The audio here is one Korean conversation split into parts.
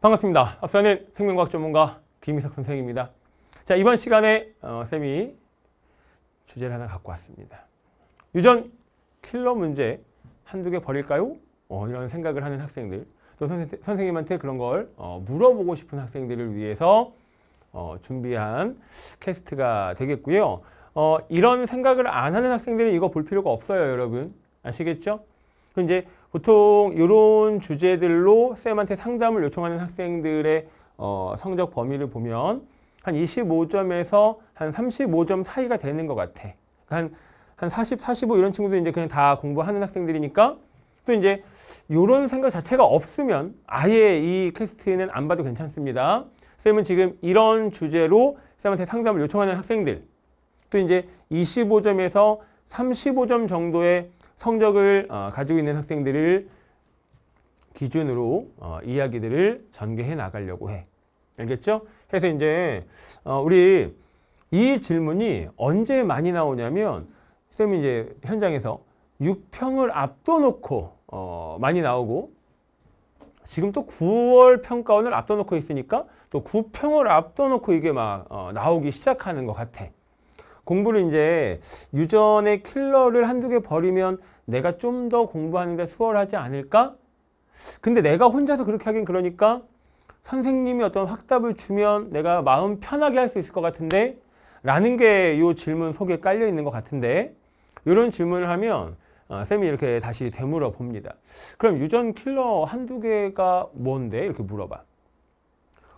반갑습니다. 앞서는 생명과학 전문가 김희석 선생입니다. 자, 이번 시간에 어, 쌤이 주제를 하나 갖고 왔습니다. 유전 킬러 문제 한두 개 버릴까요? 어, 이런 생각을 하는 학생들 또 선생, 선생님한테 그런 걸 어, 물어보고 싶은 학생들을 위해서 어, 준비한 캐스트가 되겠고요. 어, 이런 생각을 안 하는 학생들은 이거 볼 필요가 없어요, 여러분. 아시겠죠? 이제 보통 이런 주제들로 쌤한테 상담을 요청하는 학생들의 어, 성적 범위를 보면 한 25점에서 한 35점 사이가 되는 것 같아. 그러니까 한, 한 40, 45 이런 친구들 이제 그냥 다 공부하는 학생들이니까 또 이제 이런 생각 자체가 없으면 아예 이 퀘스트는 안 봐도 괜찮습니다. 쌤은 지금 이런 주제로 쌤한테 상담을 요청하는 학생들 또 이제 25점에서 35점 정도의 성적을 어, 가지고 있는 학생들을 기준으로 어, 이야기들을 전개해 나가려고 해. 알겠죠? 그서 이제 어, 우리 이 질문이 언제 많이 나오냐면 쌤이 이제 현장에서 6평을 앞둬놓고 어, 많이 나오고 지금 또 9월 평가원을 앞둬놓고 있으니까 또 9평을 앞둬놓고 이게 막 어, 나오기 시작하는 것 같아. 공부를 이제 유전의 킬러를 한두 개 버리면 내가 좀 더 공부하는 데 수월하지 않을까? 근데 내가 혼자서 그렇게 하긴 그러니까 선생님이 어떤 확답을 주면 내가 마음 편하게 할 수 있을 것 같은데 라는 게 이 질문 속에 깔려 있는 것 같은데 이런 질문을 하면 어, 쌤이 이렇게 다시 되물어 봅니다. 그럼 유전 킬러 한두 개가 뭔데? 이렇게 물어봐.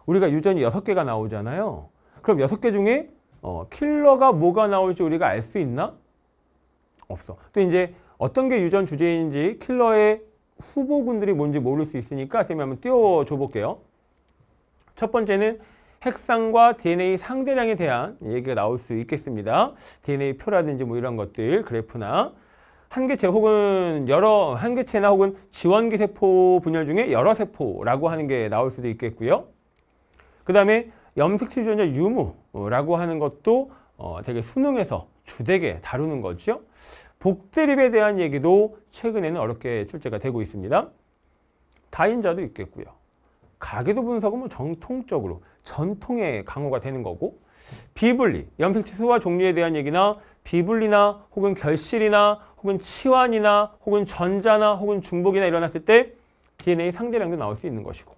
우리가 유전이 여섯 개가 나오잖아요. 그럼 여섯 개 중에 어, 킬러가 뭐가 나올지 우리가 알 수 있나? 없어. 또 이제 어떤 게 유전 주제인지 킬러의 후보군들이 뭔지 모를 수 있으니까 쌤이 한번 띄워줘 볼게요. 첫 번째는 핵상과 DNA 상대량에 대한 얘기가 나올 수 있겠습니다. DNA 표라든지 뭐 이런 것들, 그래프나 한개체 혹은 여러 한개체나 혹은 지원기 세포 분열 중에 여러 세포라고 하는 게 나올 수도 있겠고요. 그 다음에 염색치료제냐 유무라고 하는 것도 어, 되게 수능에서 주되게 다루는 거죠. 복대립에 대한 얘기도 최근에는 어렵게 출제가 되고 있습니다. 다인자도 있겠고요. 가계도 분석은 뭐 정통적으로 전통의 강호가 되는 거고 비분리, 염색치수와 종류에 대한 얘기나 비분리나 혹은 결실이나 혹은 치환이나 혹은 전자나 혹은 중복이나 일어났을 때 DNA 상대량도 나올 수 있는 것이고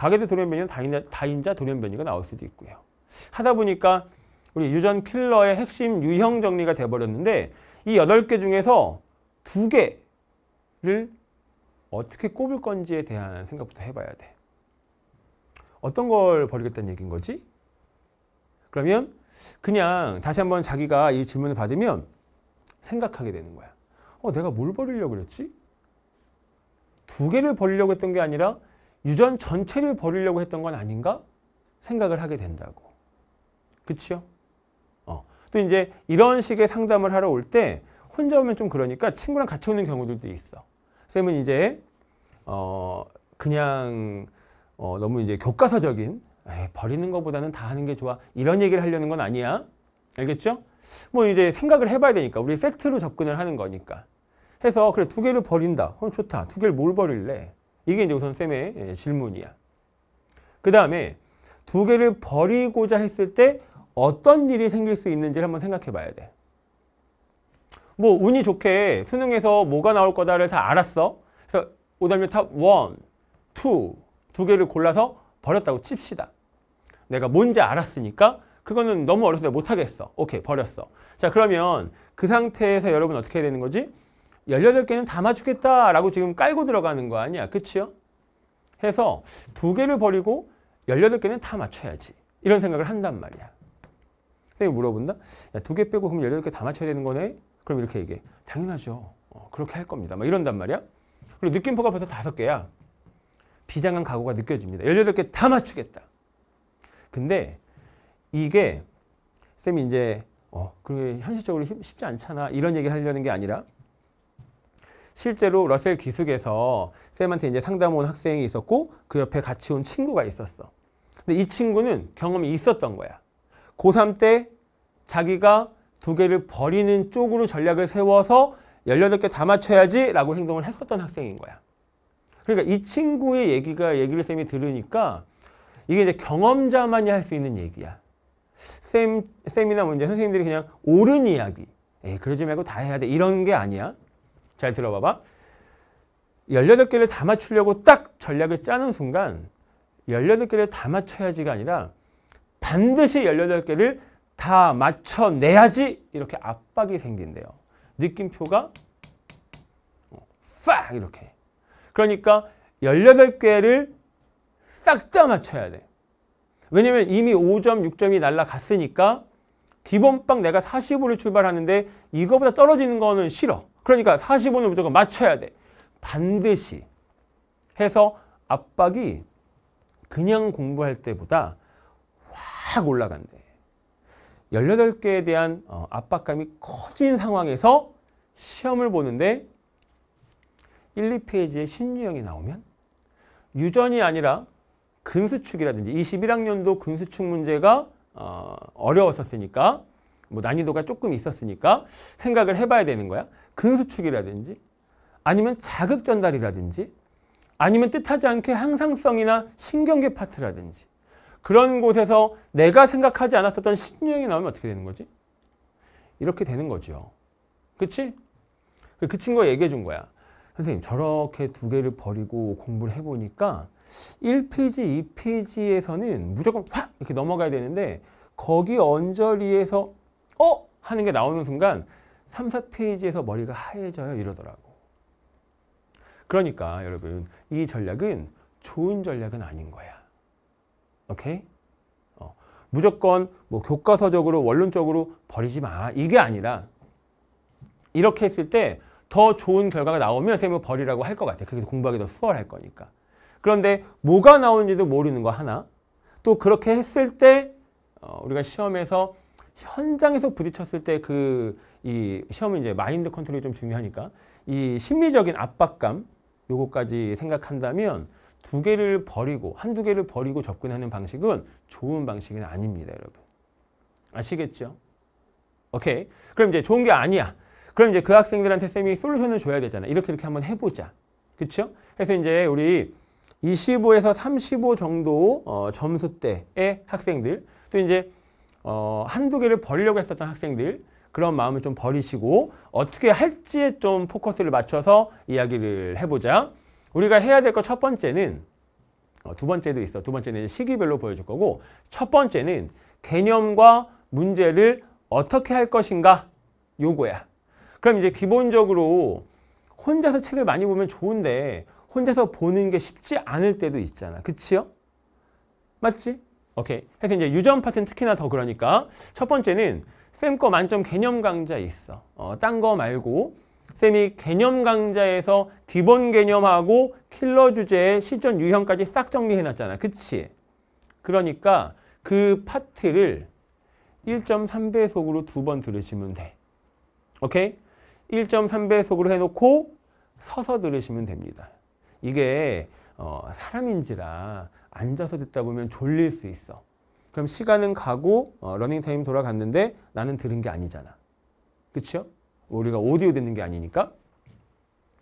가계대 돌연변이는 다인자, 돌연변이가 나올 수도 있고요. 하다 보니까 우리 유전 킬러의 핵심 유형 정리가 돼버렸는데 이 8개 중에서 두개를 어떻게 꼽을 건지에 대한 생각부터 해봐야 돼. 어떤 걸 버리겠다는 얘기인 거지? 그러면 그냥 다시 한번 자기가 이 질문을 받으면 생각하게 되는 거야. 어, 내가 뭘 버리려고 그랬지? 두 개를 버리려고 했던 게 아니라 유전 전체를 버리려고 했던 건 아닌가 생각을 하게 된다고. 그치요? 어. 또 이제 이런 식의 상담을 하러 올 때 혼자 오면 좀 그러니까 친구랑 같이 오는 경우들도 있어. 쌤은 이제 어 그냥 어 너무 이제 교과서적인 버리는 것보다는 다 하는 게 좋아 이런 얘기를 하려는 건 아니야. 알겠죠? 뭐 이제 생각을 해봐야 되니까 우리 팩트로 접근을 하는 거니까 해서 그래 두 개를 버린다. 그럼 좋다. 두 개를 뭘 버릴래? 이게 이제 우선 쌤의 예, 질문이야. 그 다음에 두 개를 버리고자 했을 때 어떤 일이 생길 수 있는지를 한번 생각해 봐야 돼. 뭐 운이 좋게 수능에서 뭐가 나올 거다를 다 알았어. 그래서 오답률 탑 1, 2, 두 개를 골라서 버렸다고 칩시다. 내가 뭔지 알았으니까 그거는 너무 어렸을때 못하겠어. 오케이, 버렸어. 자, 그러면 그 상태에서 여러분 어떻게 해야 되는 거지? 1 8 개는 다 맞추겠다라고 지금 깔고 들어가는 거 아니야. 그치요? 해서 두 개를 버리고 1 8 개는다 맞춰야지. 이런 생각을 한단 말이야. 선생님 물어본다? 두개 빼고 그럼 열여덟 개다 맞춰야 되는 거네? 그럼 이렇게 얘기해. 당연하죠. 어, 그렇게 할 겁니다. 막 이런단 말이야. 그리고 느낌표가 벌써 다섯 개야. 비장한 각오가 느껴집니다. 1 8개다 맞추겠다. 근데 이게 쌤이 이제 어, 그게 현실적으로 쉽지 않잖아. 이런 얘기 하려는 게 아니라 실제로 러셀 기숙에서 쌤한테 이제 상담 온 학생이 있었고 그 옆에 같이 온 친구가 있었어. 근데 이 친구는 경험이 있었던 거야. 고3 때 자기가 두 개를 버리는 쪽으로 전략을 세워서 18개 다 맞춰야지 라고 행동을 했었던 학생인 거야. 그러니까 이 친구의 얘기가 얘기를 쌤이 들으니까 이게 이제 경험자만이 할 수 있는 얘기야. 쌤, 쌤이나 뭐 이제 선생님들이 그냥 옳은 이야기. 에이, 그러지 말고 다 해야 돼. 이런 게 아니야. 잘 들어봐봐. 18개를 다 맞추려고 딱 전략을 짜는 순간 18개를 다 맞춰야지가 아니라 반드시 18개를 다 맞춰내야지 이렇게 압박이 생긴대요. 느낌표가 싹 이렇게. 그러니까 18개를 싹 다 맞춰야 돼. 왜냐면 이미 5점, 6점이 날라갔으니까 기본빵 내가 45를 출발하는데 이거보다 떨어지는 거는 싫어. 그러니까 45는 무조건 맞춰야 돼. 반드시 해서 압박이 그냥 공부할 때보다 확 올라간대. 18개에 대한 어, 압박감이 커진 상황에서 시험을 보는데 1, 2페이지에 신유형이 나오면 유전이 아니라 근수축이라든지 21학년도 근수축 문제가 어, 어려웠었으니까 뭐 난이도가 조금 있었으니까 생각을 해봐야 되는 거야. 근수축이라든지 아니면 자극 전달이라든지 아니면 뜻하지 않게 항상성이나 신경계 파트라든지 그런 곳에서 내가 생각하지 않았었던 신경이 나오면 어떻게 되는 거지? 이렇게 되는 거죠. 그치? 그, 그 친구가 얘기해 준 거야. 선생님 저렇게 두 개를 버리고 공부를 해보니까 1페이지, 2페이지에서는 무조건 확 이렇게 넘어가야 되는데 거기 언저리에서 어? 하는 게 나오는 순간 3, 4페이지에서 머리가 하얘져요 이러더라고. 그러니까 여러분 이 전략은 좋은 전략은 아닌 거야. 오케이? 어, 무조건 뭐 교과서적으로 원론적으로 버리지 마. 이게 아니라 이렇게 했을 때 더 좋은 결과가 나오면 선 쌤은 버리라고 할 것 같아. 그게 공부하기 더 수월할 거니까. 그런데 뭐가 나오는지도 모르는 거 하나. 또 그렇게 했을 때 어, 우리가 시험에서 현장에서 부딪혔을 때 그 이 시험은 이제 마인드 컨트롤이 좀 중요하니까 이 심리적인 압박감 요거까지 생각한다면 두 개를 버리고 한두 개를 버리고 접근하는 방식은 좋은 방식은 아닙니다, 여러분. 아시겠죠? 오케이. 그럼 이제 좋은 게 아니야. 그럼 이제 그 학생들한테 쌤이 솔루션을 줘야 되잖아. 이렇게 이렇게 한번 해보자. 그쵸? 그래서 이제 우리 25에서 35 정도 어, 점수대의 학생들 또 이제 어, 한두 개를 벌려고 했었던 학생들 그런 마음을 좀 버리시고 어떻게 할지에 좀 포커스를 맞춰서 이야기를 해보자. 우리가 해야 될 것 첫 번째는 어, 두 번째도 있어. 두 번째는 시기별로 보여줄 거고 첫 번째는 개념과 문제를 어떻게 할 것인가 요거야. 그럼 이제 기본적으로 혼자서 책을 많이 보면 좋은데 혼자서 보는 게 쉽지 않을 때도 있잖아. 그치요? 맞지? 오케이. 해서 이제 유전 파트는 특히나 더 그러니까 첫 번째는 쌤 거 만점 개념 강좌에 있어. 어, 딴 거 말고 쌤이 개념 강좌에서 기본 개념하고 킬러 주제의 실전 유형까지 싹 정리해놨잖아. 그치? 그러니까 그 파트를 1.3배속으로 두 번 들으시면 돼. 오케이? 1.3배속으로 해놓고 서서 들으시면 됩니다. 이게 어, 사람인지라 앉아서 듣다 보면 졸릴 수 있어. 그럼 시간은 가고 어, 러닝타임 돌아갔는데 나는 들은 게 아니잖아. 그쵸? 우리가 오디오 듣는 게 아니니까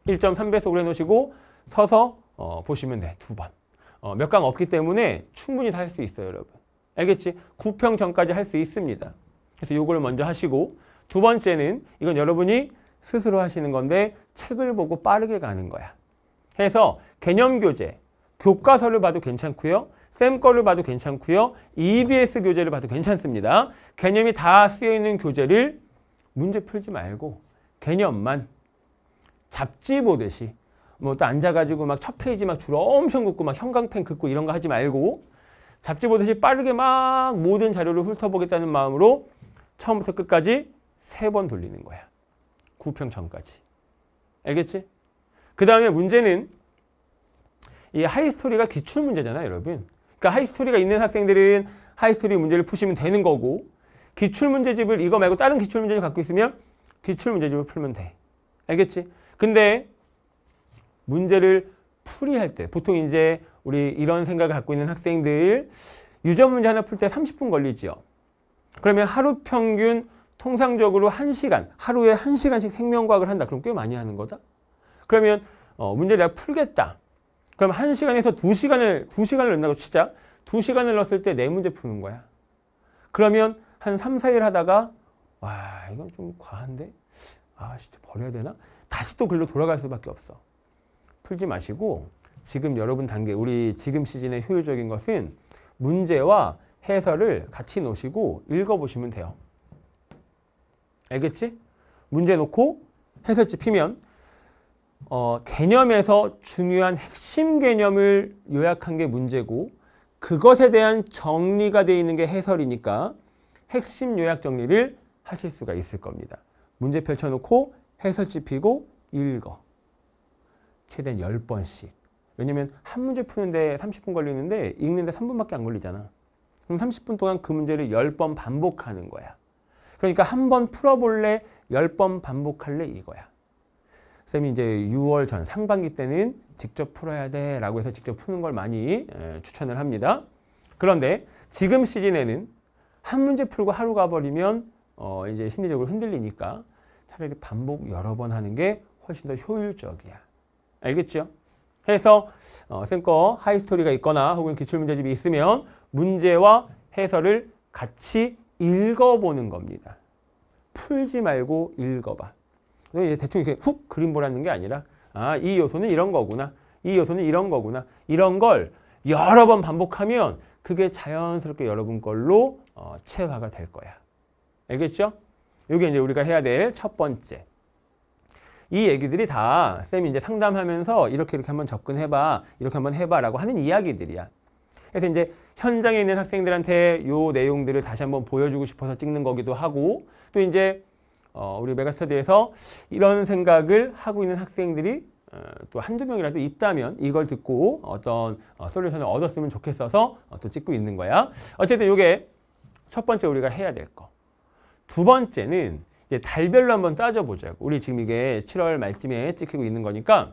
1.3배속으로 해놓으시고 서서 어, 보시면 돼. 두 번. 어, 몇 강 없기 때문에 충분히 다 할 수 있어요. 여러분. 알겠지? 9평 전까지 할 수 있습니다. 그래서 요걸 먼저 하시고 두 번째는 이건 여러분이 스스로 하시는 건데 책을 보고 빠르게 가는 거야. 해서 개념 교재, 교과서를 봐도 괜찮고요. 쌤 거를 봐도 괜찮고요. EBS 교재를 봐도 괜찮습니다. 개념이 다 쓰여있는 교재를 문제 풀지 말고 개념만 잡지 보듯이 뭐 또 앉아가지고 막 첫 페이지 막 줄어 엄청 긋고 막 형광펜 긋고 이런 거 하지 말고 잡지 보듯이 빠르게 막 모든 자료를 훑어보겠다는 마음으로 처음부터 끝까지 세 번 돌리는 거야. 구평 전까지. 알겠지? 그 다음에 문제는 이 하이스토리가 기출 문제잖아요, 여러분. 그러니까 하이스토리가 있는 학생들은 하이스토리 문제를 푸시면 되는 거고 기출 문제집을 이거 말고 다른 기출 문제집 갖고 있으면 기출 문제집을 풀면 돼. 알겠지? 근데 문제를 풀이할 때 보통 이제 우리 이런 생각을 갖고 있는 학생들 유전 문제 하나 풀 때 30분 걸리지요. 그러면 하루 평균 통상적으로 1시간, 하루에 1시간씩 생명과학을 한다. 그럼 꽤 많이 하는 거다. 그러면 어, 문제를 내가 풀겠다. 그럼 1시간에서 2시간을, 2시간을 넣는다고 치자. 2시간을 넣었을 때 4문제 푸는 거야. 그러면 한 3, 4일 하다가 와 이건 좀 과한데? 아 진짜 버려야 되나? 다시 또 글로 돌아갈 수밖에 없어. 풀지 마시고 지금 여러분 단계 우리 지금 시즌의 효율적인 것은 문제와 해설을 같이 놓으시고 읽어보시면 돼요. 알겠지? 문제 놓고 해설집 피면 어, 개념에서 중요한 핵심 개념을 요약한 게 문제고 그것에 대한 정리가 되어 있는 게 해설이니까 핵심 요약 정리를 하실 수가 있을 겁니다. 문제 펼쳐놓고 해설 집히고 읽어. 최대한 10번씩. 왜냐면 한 문제 푸는데 30분 걸리는데 읽는데 3분밖에 안 걸리잖아. 그럼 30분 동안 그 문제를 10번 반복하는 거야. 그러니까 한 번 풀어볼래, 10번 반복할래 이거야. 쌤이 이제 6월 전 상반기 때는 직접 풀어야 돼 라고 해서 직접 푸는 걸 많이 예, 추천을 합니다. 그런데 지금 시즌에는 한 문제 풀고 하루 가버리면 어 이제 심리적으로 흔들리니까 차라리 반복 여러 번 하는 게 훨씬 더 효율적이야. 알겠죠? 해서 어, 쌤거 하이스토리가 있거나 혹은 기출문제집이 있으면 문제와 해설을 같이 읽어보는 겁니다. 풀지 말고 읽어봐. 네, 대충 이렇게 훅 그림 보라는 게 아니라 아, 이 요소는 이런 거구나. 이 요소는 이런 거구나. 이런 걸 여러 번 반복하면 그게 자연스럽게 여러분 걸로 어, 체화가 될 거야. 알겠죠? 이게 이제 우리가 해야 될 첫 번째. 이 얘기들이 다 쌤이 이제 상담하면서 이렇게 이렇게 한번 접근해봐. 이렇게 한번 해봐라고 하는 이야기들이야. 그래서 이제 현장에 있는 학생들한테 요 내용들을 다시 한번 보여주고 싶어서 찍는 거기도 하고 또 이제 어, 우리 메가스터디에서 이런 생각을 하고 있는 학생들이 어, 또 한두 명이라도 있다면 이걸 듣고 어떤 어, 솔루션을 얻었으면 좋겠어서 어, 또 찍고 있는 거야. 어쨌든 이게 첫 번째 우리가 해야 될 거. 두 번째는 이제 달별로 한번 따져보자고. 우리 지금 이게 7월 말쯤에 찍히고 있는 거니까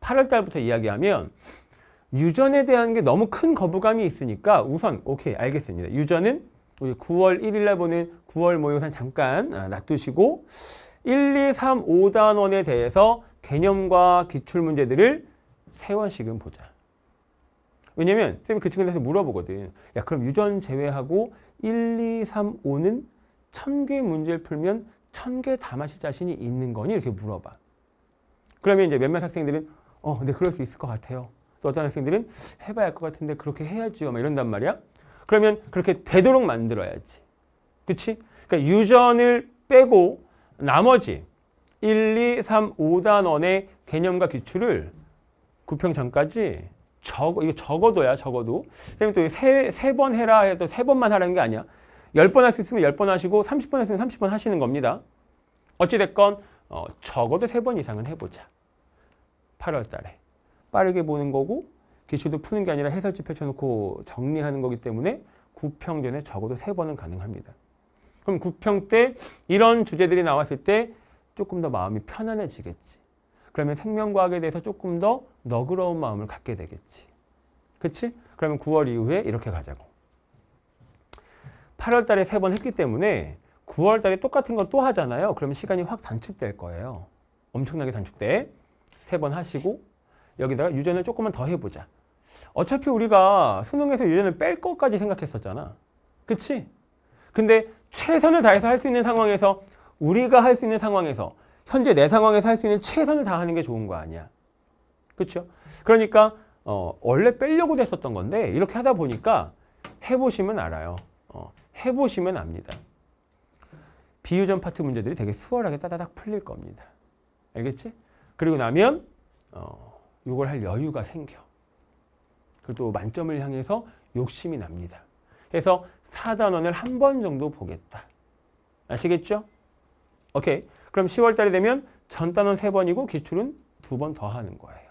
8월 달부터 이야기하면 유전에 대한 게 너무 큰 거부감이 있으니까 우선 오케이 알겠습니다. 유전은 우리 9월 1일날 보는 9월 모의고사는 잠깐 아, 놔두시고 1, 2, 3, 5단원에 대해서 개념과 기출문제들을 세원씩은 보자. 왜냐면 선생님이 그 친구한테 물어보거든. 야 그럼 유전 제외하고 1, 2, 3, 5는 천 개 문제를 풀면 천 개다 마실 자신이 있는 거니? 이렇게 물어봐. 그러면 이제 몇몇 학생들은 어, 근데 그럴 수 있을 것 같아요. 또 어떤 학생들은 해봐야 할 것 같은데 그렇게 해야지요. 막 이런단 말이야. 그러면 그렇게 되도록 만들어야지. 그치? 그러니까 유전을 빼고 나머지 1, 2, 3, 5단원의 개념과 기출을 구평 전까지 적어, 이거 적어도야, 적어도. 선생님 또 세, 세 번 해라 해도 세 번만 하라는 게 아니야. 열 번 할 수 있으면 열 번 하시고, 삼십 번 했으면 삼십 번 하시는 겁니다. 어찌됐건, 어, 적어도 세 번 이상은 해보자. 8월 달에. 빠르게 보는 거고, 기출도 푸는 게 아니라 해설집 펼쳐놓고 정리하는 거기 때문에 9평 전에 적어도 3번은 가능합니다. 그럼 9평 때 이런 주제들이 나왔을 때 조금 더 마음이 편안해지겠지. 그러면 생명과학에 대해서 조금 더 너그러운 마음을 갖게 되겠지. 그치? 그러면 9월 이후에 이렇게 가자고. 8월 달에 3번 했기 때문에 9월 달에 똑같은 걸 또 하잖아요. 그러면 시간이 확 단축될 거예요. 엄청나게 단축돼. 3번 하시고 여기다가 유전을 조금만 더 해보자. 어차피 우리가 수능에서 1년을 뺄 것까지 생각했었잖아. 그치? 근데 최선을 다해서 할 수 있는 상황에서 우리가 할 수 있는 상황에서 현재 내 상황에서 할 수 있는 최선을 다하는 게 좋은 거 아니야. 그쵸 그러니까 어, 원래 빼려고 됐었던 건데 이렇게 하다 보니까 해보시면 알아요. 어, 해보시면 압니다. 비유전 파트 문제들이 되게 수월하게 따다닥 풀릴 겁니다. 알겠지? 그리고 나면 어, 이걸 할 여유가 생겨. 그리고 또 만점을 향해서 욕심이 납니다. 그래서 4단원을 한 번 정도 보겠다. 아시겠죠? 오케이. 그럼 10월 달이 되면 전단원 3번이고 기출은 2번 더 하는 거예요.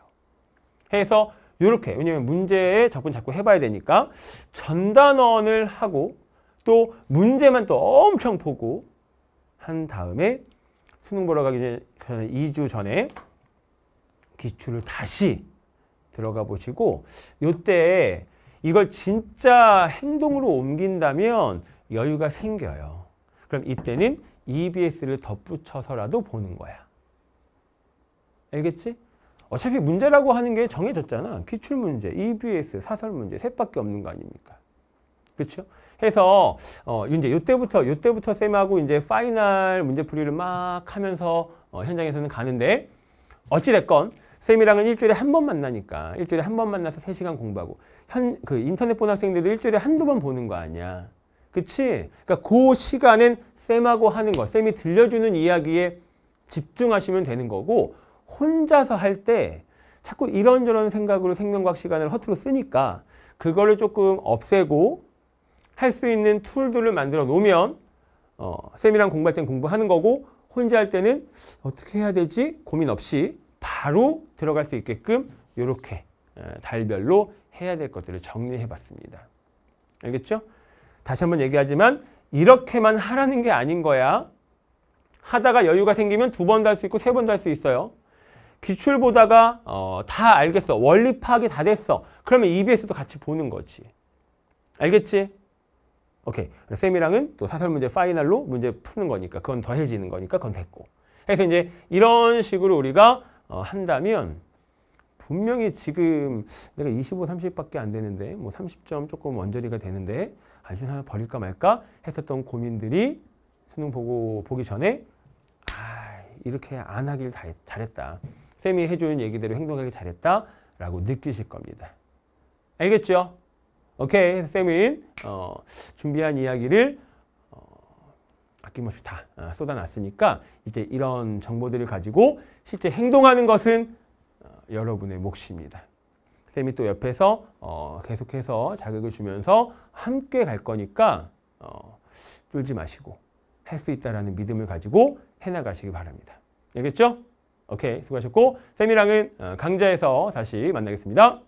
해서 이렇게 왜냐면 문제에 접근 자꾸 해봐야 되니까 전단원을 하고 또 문제만 또 엄청 보고 한 다음에 수능 보러 가기 전에 2주 전에 기출을 다시 들어가 보시고 요때 이걸 진짜 행동으로 옮긴다면 여유가 생겨요. 그럼 이때는 EBS를 덧붙여서라도 보는 거야. 알겠지? 어차피 문제라고 하는 게 정해졌잖아. 기출문제, EBS, 사설문제 셋밖에 없는 거 아닙니까? 그렇죠? 해서 어 이제 요때부터 요때부터 쌤하고 이제 파이널 문제풀이를 막 하면서 어, 현장에서는 가는데 어찌 됐건 쌤이랑은 일주일에 한 번 만나니까 일주일에 한 번 만나서 세시간 공부하고 현 그 인터넷 보는 학생들도 일주일에 한두 번 보는 거 아니야. 그치? 그러니까 그 시간엔 쌤하고 하는 거, 쌤이 들려주는 이야기에 집중하시면 되는 거고 혼자서 할 때 자꾸 이런저런 생각으로 생명과학 시간을 허투루 쓰니까 그거를 조금 없애고 할 수 있는 툴들을 만들어 놓으면 어, 쌤이랑 공부할 땐 공부하는 거고 혼자 할 때는 어떻게 해야 되지 고민 없이 바로 들어갈 수 있게끔 이렇게 달별로 해야 될 것들을 정리해봤습니다. 알겠죠? 다시 한번 얘기하지만 이렇게만 하라는 게 아닌 거야. 하다가 여유가 생기면 두 번도 할 수 있고 세 번도 할 수 있어요. 기출 보다가 어, 다 알겠어. 원리 파악이 다 됐어. 그러면 EBS도 같이 보는 거지. 알겠지? 오케이. 쌤이랑은 또 사설 문제 파이널로 문제 푸는 거니까 그건 더해지는 거니까 그건 됐고. 그래서 이제 이런 식으로 우리가 어, 한다면 분명히 지금 내가 25, 30밖에 안 되는데 뭐 30점 조금 원저리가 되는데 아주 하나 버릴까 말까 했었던 고민들이 수능 보고 보기 전에 아 이렇게 안 하길 다, 잘했다. 쌤이 해준 얘기대로 행동하길 잘했다 라고 느끼실 겁니다. 알겠죠? 오케이, 쌤은 어, 준비한 이야기를 아낌없이 다 아, 쏟아놨으니까 이제 이런 정보들을 가지고 실제 행동하는 것은 어, 여러분의 몫입니다. 쌤이 또 옆에서 어 계속해서 자극을 주면서 함께 갈 거니까 어 쫄지 마시고 할 수 있다라는 믿음을 가지고 해나가시기 바랍니다. 알겠죠? 오케이 수고하셨고 쌤이랑은 어, 강좌에서 다시 만나겠습니다.